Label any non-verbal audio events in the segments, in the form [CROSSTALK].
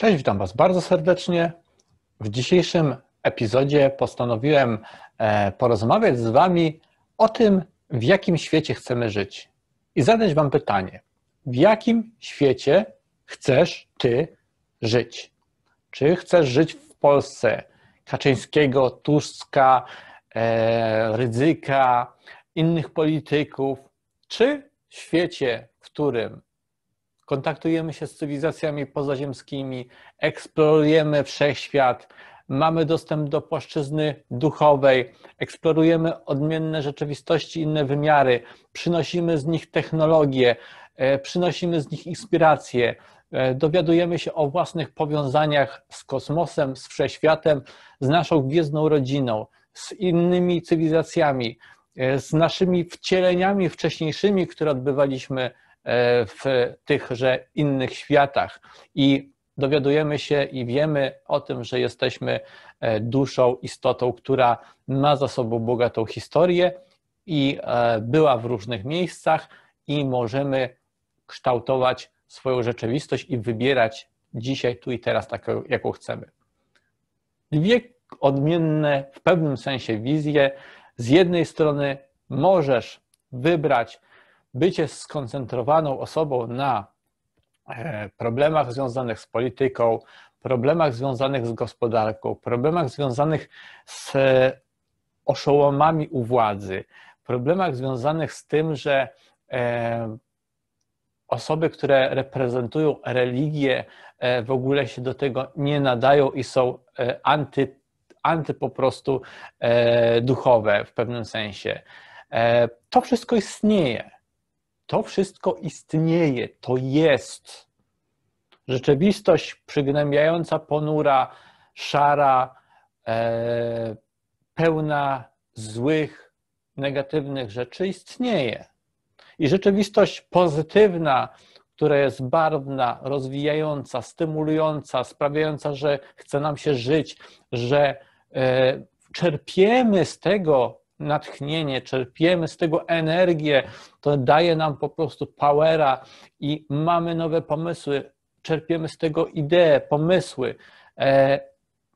Cześć, witam Was bardzo serdecznie. W dzisiejszym epizodzie postanowiłem e, porozmawiać z Wami o tym, w jakim świecie chcemy żyć i zadać Wam pytanie: w jakim świecie chcesz Ty żyć? Czy chcesz żyć w Polsce Kaczyńskiego, Tuska, e, Rydzyka, innych polityków, czy w świecie, w którym kontaktujemy się z cywilizacjami pozaziemskimi, eksplorujemy wszechświat, mamy dostęp do płaszczyzny duchowej, eksplorujemy odmienne rzeczywistości, inne wymiary, przynosimy z nich technologie, e, przynosimy z nich inspiracje, e, dowiadujemy się o własnych powiązaniach z kosmosem, z wszechświatem, z naszą gwiezdną rodziną, z innymi cywilizacjami, e, z naszymi wcieleniami wcześniejszymi, które odbywaliśmy E, w tychże innych światach i dowiadujemy się i wiemy o tym, że jesteśmy e, duszą, istotą, która ma za sobą bogatą historię i e, była w różnych miejscach i możemy kształtować swoją rzeczywistość i wybierać dzisiaj, tu i teraz taką, jaką chcemy. Dwie odmienne w pewnym sensie wizje. Z jednej strony możesz wybrać bycie skoncentrowaną osobą na e, problemach związanych z polityką, problemach związanych z gospodarką, problemach związanych z oszołomami u władzy, problemach związanych z tym, że e, osoby, które reprezentują religię, e, w ogóle się do tego nie nadają i są anty, anty po prostu duchowe w pewnym sensie. To wszystko istnieje to wszystko istnieje, to jest. Rzeczywistość przygnębiająca, ponura, szara, e, pełna złych, negatywnych rzeczy istnieje. I rzeczywistość pozytywna, która jest barwna, rozwijająca, stymulująca, sprawiająca, że chce nam się żyć, że e, czerpiemy z tego, natchnienie, czerpiemy z tego energię, to daje nam po prostu powera i mamy nowe pomysły, czerpiemy z tego idee, pomysły, e,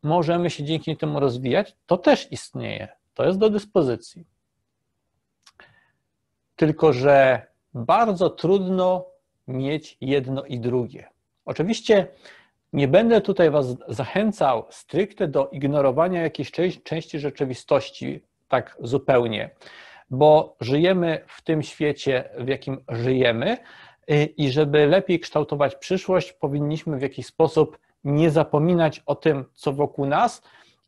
możemy się dzięki temu rozwijać, to też istnieje, to jest do dyspozycji. Tylko, że bardzo trudno mieć jedno i drugie. Oczywiście nie będę tutaj Was zachęcał stricte do ignorowania jakiejś części rzeczywistości, tak zupełnie, bo żyjemy w tym świecie, w jakim żyjemy, y, i żeby lepiej kształtować przyszłość, powinniśmy w jakiś sposób nie zapominać o tym, co wokół nas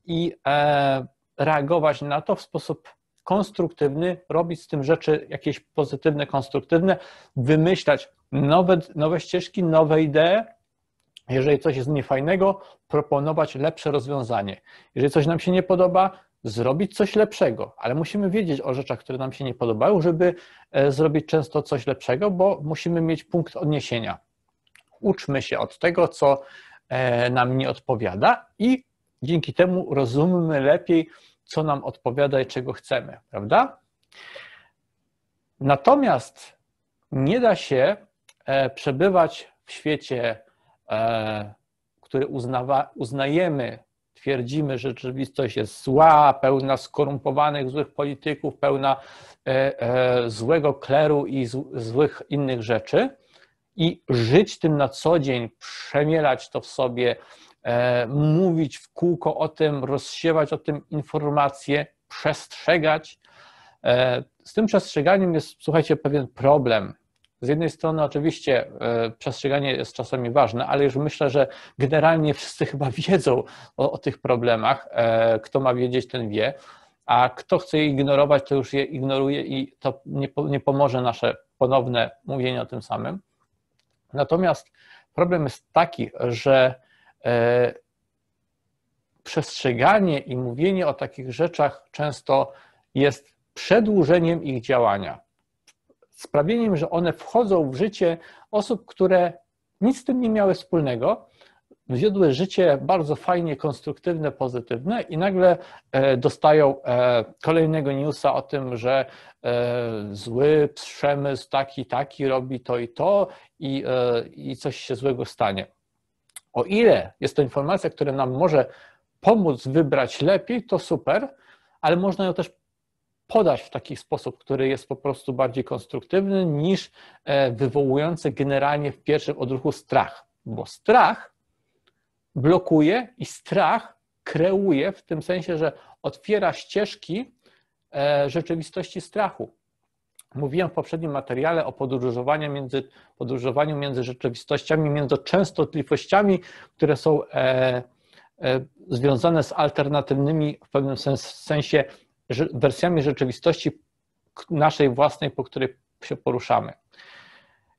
i e, reagować na to w sposób konstruktywny, robić z tym rzeczy jakieś pozytywne, konstruktywne, wymyślać nowe, nowe ścieżki, nowe idee. Jeżeli coś jest niefajnego, proponować lepsze rozwiązanie. Jeżeli coś nam się nie podoba, zrobić coś lepszego, ale musimy wiedzieć o rzeczach, które nam się nie podobają, żeby e, zrobić często coś lepszego, bo musimy mieć punkt odniesienia. Uczmy się od tego, co e, nam nie odpowiada i dzięki temu rozumiemy lepiej, co nam odpowiada i czego chcemy, prawda? Natomiast nie da się e, przebywać w świecie, który uznawa, uznajemy stwierdzimy, że rzeczywistość jest zła, pełna skorumpowanych, złych polityków, pełna e, e, złego kleru i złych innych rzeczy, i żyć tym na co dzień, przemielać to w sobie, e, mówić w kółko o tym, rozsiewać o tym informacje, przestrzegać. Z tym przestrzeganiem jest, słuchajcie, pewien problem, z jednej strony oczywiście e, przestrzeganie jest czasami ważne, ale już myślę, że generalnie wszyscy chyba [LAUGHS] wiedzą o, o tych problemach. E, kto ma wiedzieć, ten wie, a kto chce je ignorować, to już je ignoruje i to nie, nie pomoże nasze ponowne mówienie o tym samym. Natomiast problem jest taki, że e, przestrzeganie i mówienie o takich rzeczach często jest przedłużeniem ich działania sprawieniem, że one wchodzą w życie osób, które nic z tym nie miały wspólnego, wiodły życie bardzo fajnie, konstruktywne, pozytywne i nagle e, dostają e, kolejnego newsa o tym, że e, zły przemysł taki, taki robi to i to i, i coś się złego stanie. O ile jest to informacja, która nam może pomóc wybrać lepiej, to super, ale można ją też podać w taki sposób, który jest po prostu bardziej konstruktywny niż e, wywołujący generalnie w pierwszym odruchu strach, bo strach blokuje i strach kreuje w tym sensie, że otwiera ścieżki e, rzeczywistości strachu. Mówiłem w poprzednim materiale o podróżowaniu między, podróżowaniu między rzeczywistościami, między częstotliwościami, które są e, związane z alternatywnymi w pewnym sensie wersjami rzeczywistości naszej własnej, po której się poruszamy.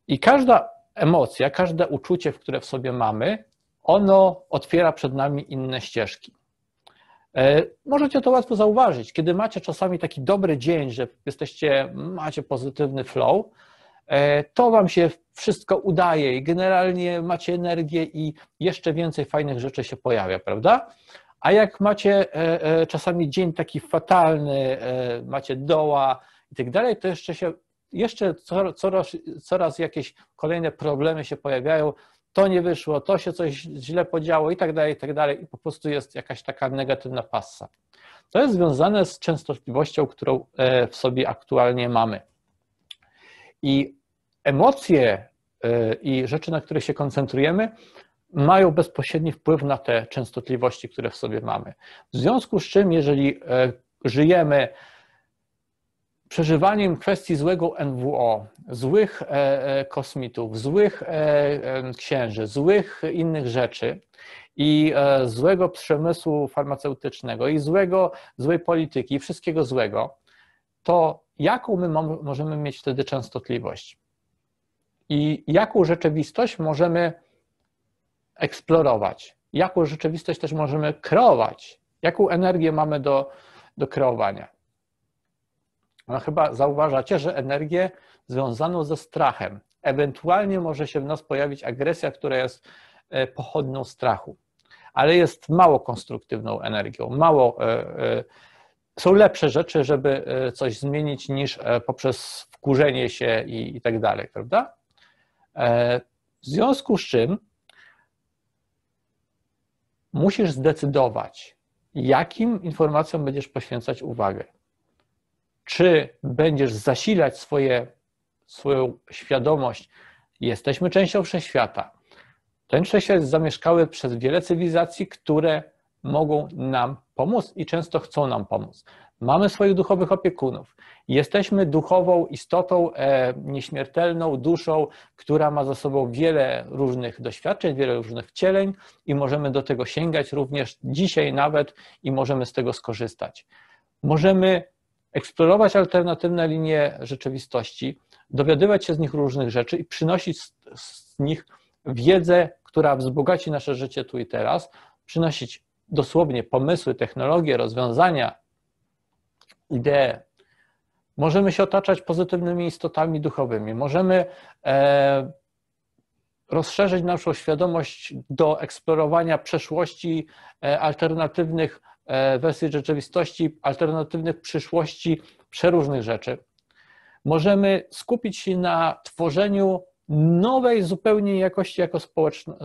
I każda emocja, każde uczucie, które w sobie mamy, ono otwiera przed nami inne ścieżki. E, możecie to łatwo zauważyć, kiedy macie czasami taki dobry dzień, że jesteście, macie pozytywny flow, e, to wam się wszystko udaje i generalnie macie energię i jeszcze więcej fajnych rzeczy się pojawia, prawda? A jak macie e, e, czasami dzień taki fatalny, e, macie doła i tak dalej, to jeszcze się jeszcze coraz, coraz jakieś kolejne problemy się pojawiają, to nie wyszło, to się coś źle podziało i tak dalej, i tak dalej, i po prostu jest jakaś taka negatywna pasa. To jest związane z częstotliwością, którą w sobie aktualnie mamy. I emocje i rzeczy, na które się koncentrujemy, mają bezpośredni wpływ na te częstotliwości, które w sobie mamy. W związku z czym, jeżeli e, żyjemy przeżywaniem kwestii złego NWO, złych e, e, kosmitów, złych księży, złych innych rzeczy i złego przemysłu farmaceutycznego i złego, złej polityki, wszystkiego złego, to jaką my możemy mieć wtedy częstotliwość? I jaką rzeczywistość możemy eksplorować, jaką rzeczywistość też możemy kreować, jaką energię mamy do, do kreowania. No chyba zauważacie, że energię związaną ze strachem. Ewentualnie może się w nas pojawić agresja, która jest e, pochodną strachu, ale jest mało konstruktywną energią, mało. E, e, są lepsze rzeczy, żeby coś zmienić, niż poprzez wkurzenie się i, i tak dalej, prawda? W związku z czym musisz zdecydować, jakim informacjom będziesz poświęcać uwagę. Czy będziesz zasilać swoje, swoją świadomość, jesteśmy częścią wszechświata. Ten wszechświat jest zamieszkały przez wiele cywilizacji, które mogą nam pomóc i często chcą nam pomóc. Mamy swoich duchowych opiekunów. Jesteśmy duchową istotą e, nieśmiertelną, duszą, która ma za sobą wiele różnych doświadczeń, wiele różnych cieleń i możemy do tego sięgać również dzisiaj nawet i możemy z tego skorzystać. Możemy eksplorować alternatywne linie rzeczywistości, dowiadywać się z nich różnych rzeczy i przynosić z nich wiedzę, która wzbogaci nasze życie tu i teraz, przynosić dosłownie pomysły, technologie, rozwiązania, ideę. Możemy się otaczać pozytywnymi istotami duchowymi, możemy e, rozszerzyć naszą świadomość do eksplorowania przeszłości e, alternatywnych e, wersji rzeczywistości, alternatywnych przyszłości przeróżnych rzeczy. Możemy skupić się na tworzeniu nowej zupełnie jakości jako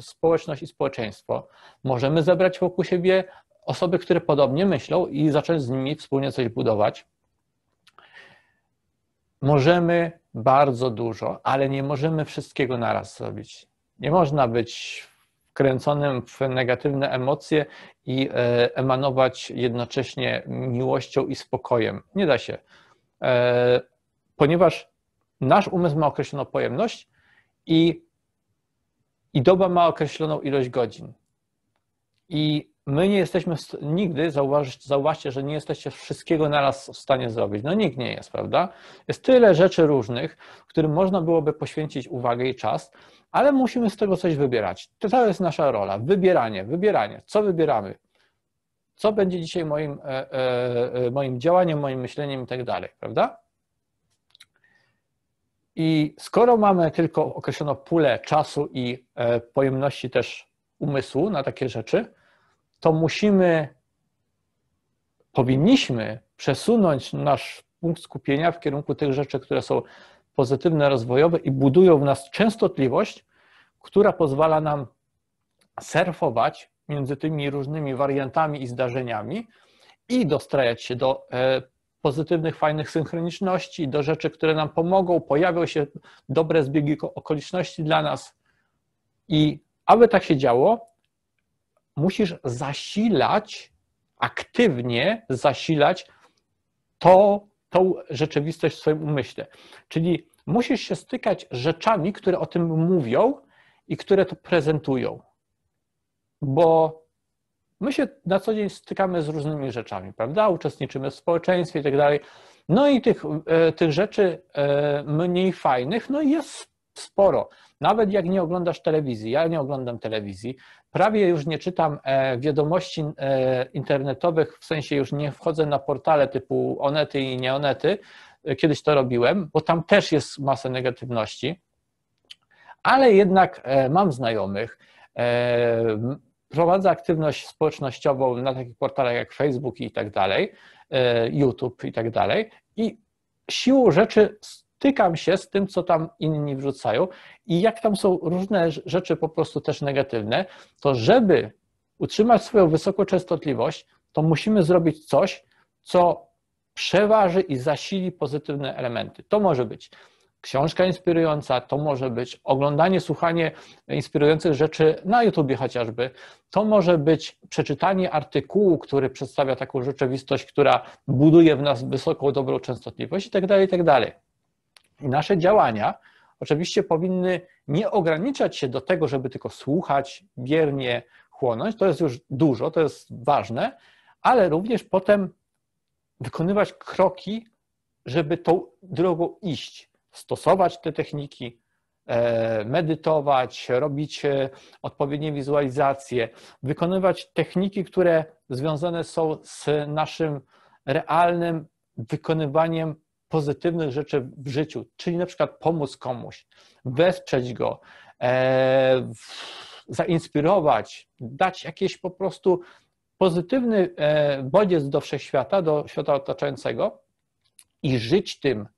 społeczność i społeczeństwo. Możemy zebrać wokół siebie osoby, które podobnie myślą i zacząć z nimi wspólnie coś budować. Możemy bardzo dużo, ale nie możemy wszystkiego naraz zrobić. Nie można być wkręconym w negatywne emocje i e, emanować jednocześnie miłością i spokojem. Nie da się, e, ponieważ nasz umysł ma określoną pojemność i, i doba ma określoną ilość godzin. I my nie jesteśmy nigdy, zauważcie, że nie jesteście wszystkiego naraz w stanie zrobić. No nikt nie jest, prawda? Jest tyle rzeczy różnych, którym można byłoby poświęcić uwagę i czas, ale musimy z tego coś wybierać. To, jest nasza rola. Wybieranie, wybieranie. Co wybieramy? Co będzie dzisiaj moim, e, e, e, moim działaniem, moim myśleniem i tak dalej, prawda? I skoro mamy tylko określoną pulę czasu i pojemności też umysłu na takie rzeczy, to musimy, powinniśmy przesunąć nasz punkt skupienia w kierunku tych rzeczy, które są pozytywne, rozwojowe i budują w nas częstotliwość, która pozwala nam surfować między tymi różnymi wariantami i zdarzeniami i dostrajać się do e, pozytywnych, fajnych synchroniczności, do rzeczy, które nam pomogą, pojawią się dobre zbiegi okoliczności dla nas. I aby tak się działo, musisz zasilać, aktywnie zasilać to, tą rzeczywistość w swoim umyśle. Czyli musisz się stykać z rzeczami, które o tym mówią i które to prezentują. Bo my się na co dzień stykamy z różnymi rzeczami, prawda? Uczestniczymy w społeczeństwie i tak dalej. No i tych, e, tych rzeczy e, mniej fajnych, no jest sporo. Nawet jak nie oglądasz telewizji, ja nie oglądam telewizji, prawie już nie czytam e, wiadomości e, internetowych, w sensie już nie wchodzę na portale typu Onety i Nieonety, e, kiedyś to robiłem, bo tam też jest masa negatywności, ale jednak mam znajomych, prowadzę aktywność społecznościową na takich portalach jak Facebook i tak dalej, YouTube i tak dalej i siłą rzeczy Tykam się z tym, co tam inni wrzucają i jak tam są różne rzeczy po prostu też negatywne, to żeby utrzymać swoją wysoką częstotliwość, to musimy zrobić coś, co przeważy i zasili pozytywne elementy. To może być książka inspirująca, to może być oglądanie, słuchanie inspirujących rzeczy na YouTube chociażby, to może być przeczytanie artykułu, który przedstawia taką rzeczywistość, która buduje w nas wysoką, dobrą częstotliwość itd., tak itd. Tak i nasze działania oczywiście powinny nie ograniczać się do tego, żeby tylko słuchać, biernie chłonąć, to jest już dużo, to jest ważne, ale również potem wykonywać kroki, żeby tą drogą iść, stosować te techniki, e, medytować, robić e, odpowiednie wizualizacje, wykonywać techniki, które związane są z naszym realnym wykonywaniem pozytywnych rzeczy w życiu, czyli na przykład pomóc komuś, wesprzeć go, e, zainspirować, dać jakiś po prostu pozytywny e, bodziec do wszechświata, do świata otaczającego i żyć tym,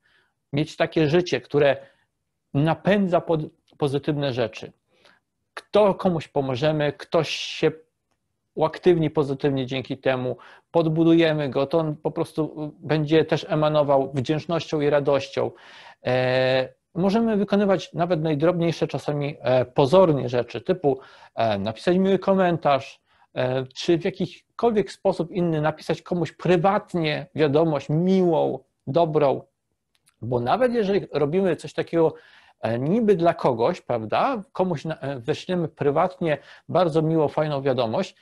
mieć takie życie, które napędza pozytywne rzeczy. Kto komuś pomożemy, ktoś się uaktywni pozytywnie dzięki temu, podbudujemy go, to on po prostu będzie też emanował wdzięcznością i radością. E, możemy wykonywać nawet najdrobniejsze czasami e, pozornie rzeczy, typu e, napisać miły komentarz, czy w jakikolwiek sposób inny napisać komuś prywatnie wiadomość miłą, dobrą, bo nawet jeżeli robimy coś takiego niby dla kogoś, prawda, komuś wyślemy prywatnie bardzo miłą, fajną wiadomość,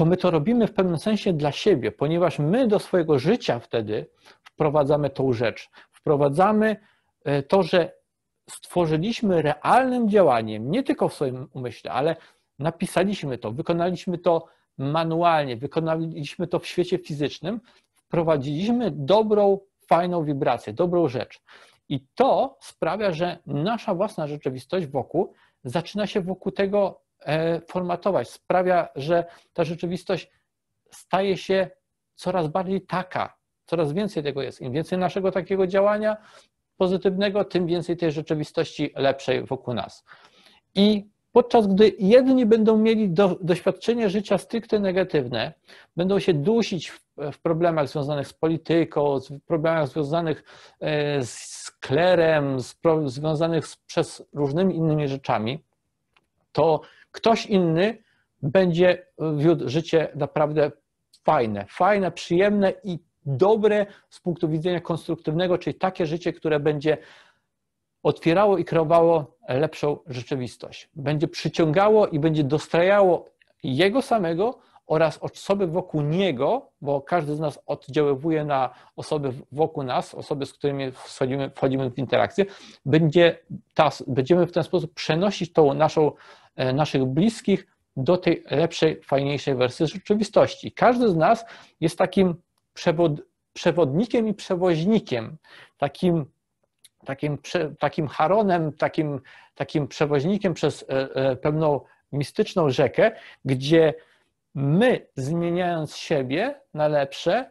to my to robimy w pewnym sensie dla siebie, ponieważ my do swojego życia wtedy wprowadzamy tą rzecz. Wprowadzamy e, to, że stworzyliśmy realnym działaniem, nie tylko w swoim umyśle, ale napisaliśmy to, wykonaliśmy to manualnie, wykonaliśmy to w świecie fizycznym, wprowadziliśmy dobrą, fajną wibrację, dobrą rzecz. I to sprawia, że nasza własna rzeczywistość wokół zaczyna się wokół tego E, formatować. Sprawia, że ta rzeczywistość staje się coraz bardziej taka, coraz więcej tego jest. Im więcej naszego takiego działania pozytywnego, tym więcej tej rzeczywistości lepszej wokół nas. I podczas gdy jedni będą mieli do, doświadczenie życia stricte negatywne, będą się dusić w, w problemach związanych z polityką, z problemach związanych e, z klerem, z, pro, związanych z, przez różnymi innymi rzeczami, to ktoś inny będzie wiódł życie naprawdę fajne, fajne, przyjemne i dobre z punktu widzenia konstruktywnego, czyli takie życie, które będzie otwierało i kreowało lepszą rzeczywistość. Będzie przyciągało i będzie dostrajało jego samego oraz osoby wokół niego, bo każdy z nas oddziaływuje na osoby wokół nas, osoby, z którymi wchodzimy, wchodzimy w interakcję, będzie ta, będziemy w ten sposób przenosić tą naszą E, naszych bliskich do tej lepszej, fajniejszej wersji rzeczywistości. Każdy z nas jest takim przewodnikiem i przewoźnikiem, takim, takim, takim haronem, takim, takim przewoźnikiem przez e, e, pewną mistyczną rzekę, gdzie my, zmieniając siebie na lepsze,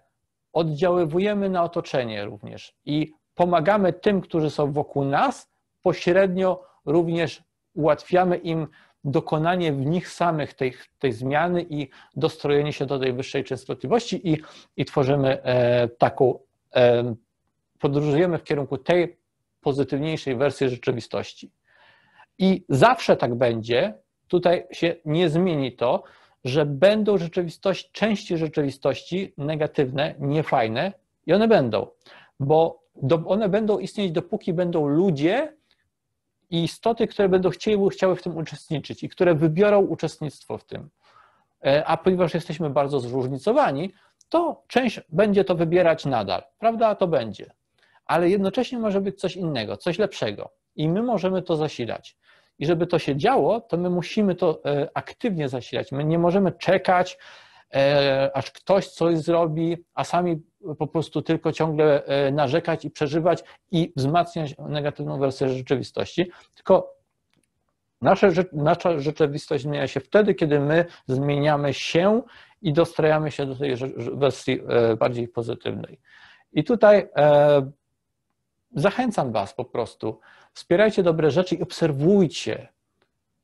oddziaływujemy na otoczenie również i pomagamy tym, którzy są wokół nas, pośrednio również ułatwiamy im dokonanie w nich samych tej, tej zmiany i dostrojenie się do tej wyższej częstotliwości i, i tworzymy e, taką, e, podróżujemy w kierunku tej pozytywniejszej wersji rzeczywistości. I zawsze tak będzie, tutaj się nie zmieni to, że będą rzeczywistość, części rzeczywistości negatywne, niefajne i one będą, bo one będą istnieć dopóki będą ludzie, i istoty, które będą chciały, chciały w tym uczestniczyć i które wybiorą uczestnictwo w tym. E, a ponieważ jesteśmy bardzo zróżnicowani, to część będzie to wybierać nadal, prawda? To będzie. Ale jednocześnie może być coś innego, coś lepszego i my możemy to zasilać. I żeby to się działo, to my musimy to e, aktywnie zasilać. My nie możemy czekać, E, aż ktoś coś zrobi, a sami po prostu tylko ciągle e, narzekać i przeżywać i wzmacniać negatywną wersję rzeczywistości. Tylko nasza rzeczywistość zmienia się wtedy, kiedy my zmieniamy się i dostrajamy się do tej wersji e, bardziej pozytywnej. I tutaj zachęcam Was po prostu, wspierajcie dobre rzeczy i obserwujcie,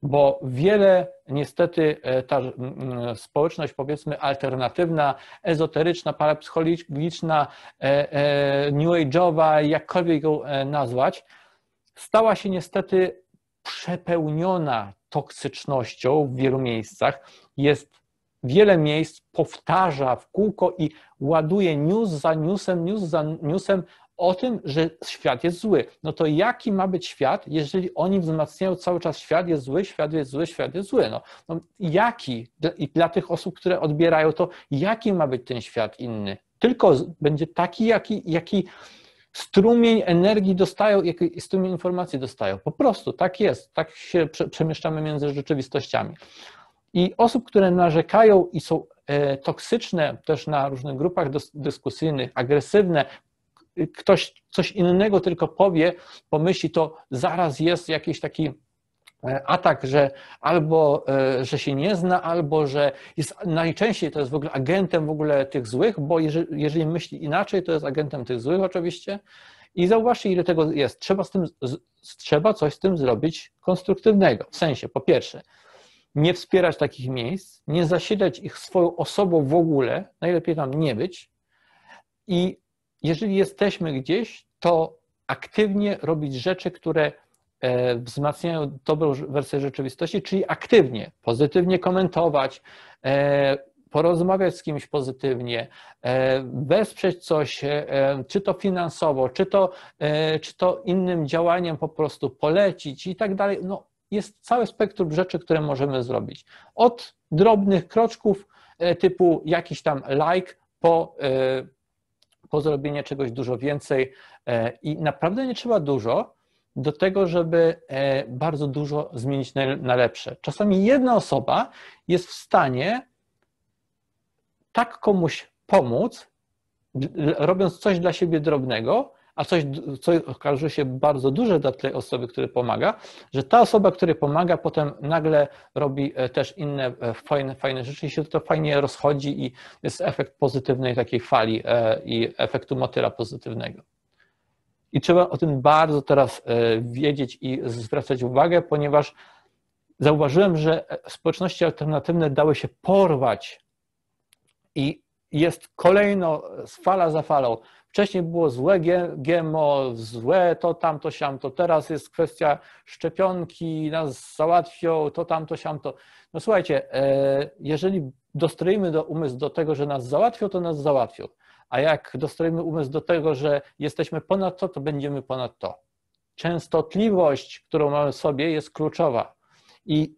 bo wiele niestety e, ta społeczność powiedzmy alternatywna, ezoteryczna, parapsychologiczna, e, e, new age'owa, jakkolwiek ją nazwać, stała się niestety przepełniona toksycznością w wielu miejscach. Jest wiele miejsc, powtarza w kółko i ładuje news za newsem, news za newsem, o tym, że świat jest zły. No to jaki ma być świat, jeżeli oni wzmacniają cały czas świat jest zły, świat jest zły, świat jest zły. No, no jaki i dla tych osób, które odbierają to, jaki ma być ten świat inny? Tylko będzie taki, jaki, jaki strumień energii dostają, jaki strumień informacji dostają. Po prostu tak jest, tak się przemieszczamy między rzeczywistościami. I osób, które narzekają i są e, toksyczne też na różnych grupach dyskusyjnych, agresywne, ktoś coś innego tylko powie, pomyśli, to zaraz jest jakiś taki e, atak, że albo e, że się nie zna, albo że jest najczęściej to jest w ogóle agentem w ogóle tych złych, bo jeżeli, jeżeli myśli inaczej, to jest agentem tych złych oczywiście. I zauważcie, ile tego jest. Trzeba, z tym, z, trzeba coś z tym zrobić konstruktywnego. W sensie, po pierwsze, nie wspierać takich miejsc, nie zasilać ich swoją osobą w ogóle, najlepiej tam nie być i jeżeli jesteśmy gdzieś, to aktywnie robić rzeczy, które e, wzmacniają dobrą wersję rzeczywistości, czyli aktywnie, pozytywnie komentować, e, porozmawiać z kimś pozytywnie, e, wesprzeć coś, czy to finansowo, czy to, czy to innym działaniem po prostu polecić i tak dalej. No, jest cały spektrum rzeczy, które możemy zrobić. Od drobnych kroczków typu jakiś tam like po po zrobienie czegoś dużo więcej e, i naprawdę nie trzeba dużo do tego, żeby e, bardzo dużo zmienić na lepsze. Czasami jedna osoba jest w stanie tak komuś pomóc, robiąc coś dla siebie drobnego, a coś, co okaże się bardzo duże dla tej osoby, która pomaga, że ta osoba, której pomaga, potem nagle robi e, też inne e, fajne, fajne rzeczy i się to fajnie rozchodzi i jest efekt pozytywnej takiej fali e, i efektu motyla pozytywnego. I trzeba o tym bardzo teraz wiedzieć i zwracać uwagę, ponieważ zauważyłem, że społeczności alternatywne dały się porwać i jest kolejno fala za falą. Wcześniej było złe GMO, złe to, tamto, siamto. Teraz jest kwestia szczepionki, nas załatwią, to, tamto, siamto. No słuchajcie, e, jeżeli dostroimy do umysł do tego, że nas załatwią, to nas załatwią. A jak dostroimy umysł do tego, że jesteśmy ponad to, to będziemy ponad to. Częstotliwość, którą mamy w sobie, jest kluczowa. I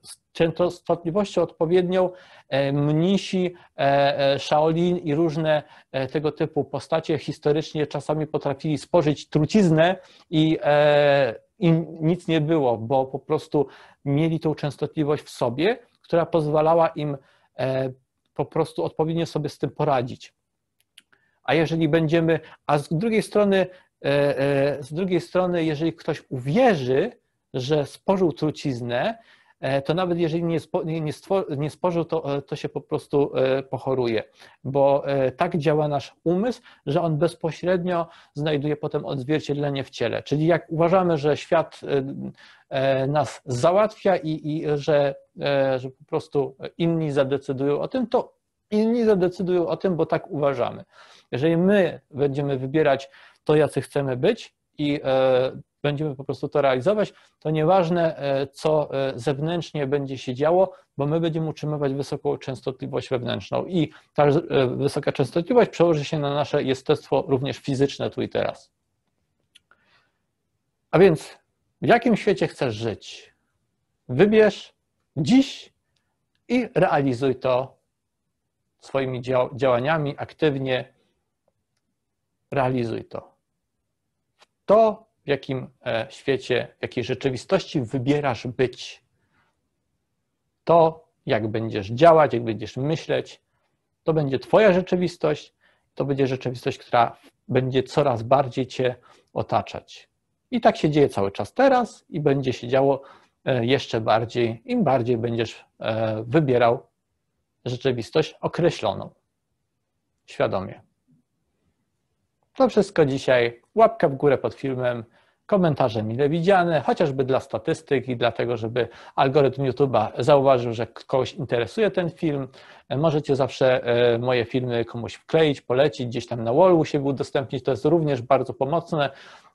częstotliwością odpowiednią e, mnisi, e, e, Shaolin i różne tego typu postacie historycznie czasami potrafili spożyć truciznę i, nic nie było, bo po prostu mieli tą częstotliwość w sobie, która pozwalała im po prostu odpowiednio sobie z tym poradzić. A jeżeli będziemy, a z drugiej strony, z drugiej strony, jeżeli ktoś uwierzy, że spożył truciznę, E, to nawet jeżeli nie, spo, nie, stwor, nie spożył, to, e, to się po prostu e, pochoruje, bo tak działa nasz umysł, że on bezpośrednio znajduje potem odzwierciedlenie w ciele. Czyli jak uważamy, że świat nas załatwia i, i że, że po prostu inni zadecydują o tym, to inni zadecydują o tym, bo tak uważamy. Jeżeli my będziemy wybierać to, jacy chcemy być, i e, będziemy po prostu to realizować, to nieważne, e, co e, zewnętrznie będzie się działo, bo my będziemy utrzymywać wysoką częstotliwość wewnętrzną i ta wysoka częstotliwość przełoży się na nasze jestestwo również fizyczne tu i teraz. A więc w jakim świecie chcesz żyć? Wybierz dziś i realizuj to swoimi działaniami aktywnie. Realizuj to to, w jakim e, świecie, w jakiej rzeczywistości wybierasz być, to, jak będziesz działać, jak będziesz myśleć, to będzie Twoja rzeczywistość, to będzie rzeczywistość, która będzie coraz bardziej Cię otaczać. I tak się dzieje cały czas teraz i będzie się działo e, jeszcze bardziej, im bardziej będziesz e, wybierał rzeczywistość określoną świadomie. To wszystko dzisiaj. Łapka w górę pod filmem, komentarze mile widziane, chociażby dla statystyk i dlatego, żeby algorytm YouTube'a zauważył, że kogoś interesuje ten film. Możecie zawsze e, moje filmy komuś wkleić, polecić, gdzieś tam na wallu się udostępnić. To jest również bardzo pomocne.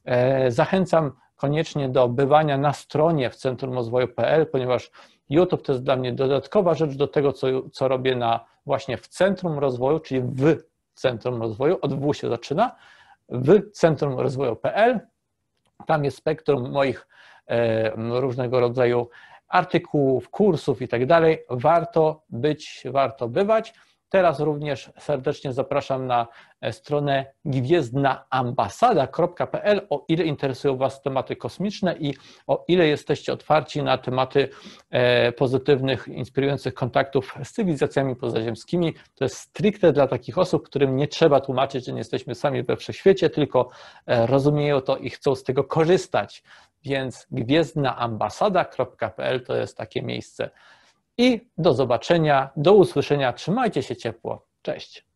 E, zachęcam koniecznie do bywania na stronie w Centrum Rozwoju.pl, ponieważ YouTube to jest dla mnie dodatkowa rzecz do tego, co, co robię na właśnie w Centrum Rozwoju, czyli w Centrum Rozwoju, od W się zaczyna, w Centrum Rozwoju.pl. Tam jest spektrum moich e, różnego rodzaju artykułów, kursów i tak dalej. Warto być, warto bywać. Teraz również serdecznie zapraszam na e, stronę gwiezdnaambasada.pl, o ile interesują Was tematy kosmiczne i o ile jesteście otwarci na tematy e, pozytywnych, inspirujących kontaktów z cywilizacjami pozaziemskimi. To jest stricte dla takich osób, którym nie trzeba tłumaczyć, że nie jesteśmy sami we wszechświecie, tylko e, rozumieją to i chcą z tego korzystać. Więc gwiezdnaambasada.pl to jest takie miejsce i do zobaczenia, do usłyszenia. Trzymajcie się ciepło. Cześć.